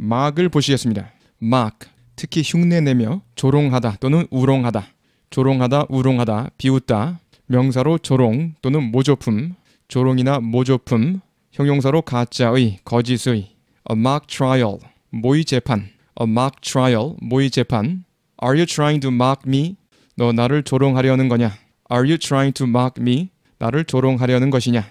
막을 보시겠습니다. 막 특히 흉내내며 조롱하다 또는 우롱하다 조롱하다 우롱하다 비웃다 명사로 조롱 또는 모조품 조롱이나 모조품 형용사로 가짜의 거짓의 a mock trial 모의 재판 a mock trial 모의 재판 Are you trying to mock me? 너 나를 조롱하려는 거냐? Are you trying to mock me? 나를 조롱하려는 것이냐?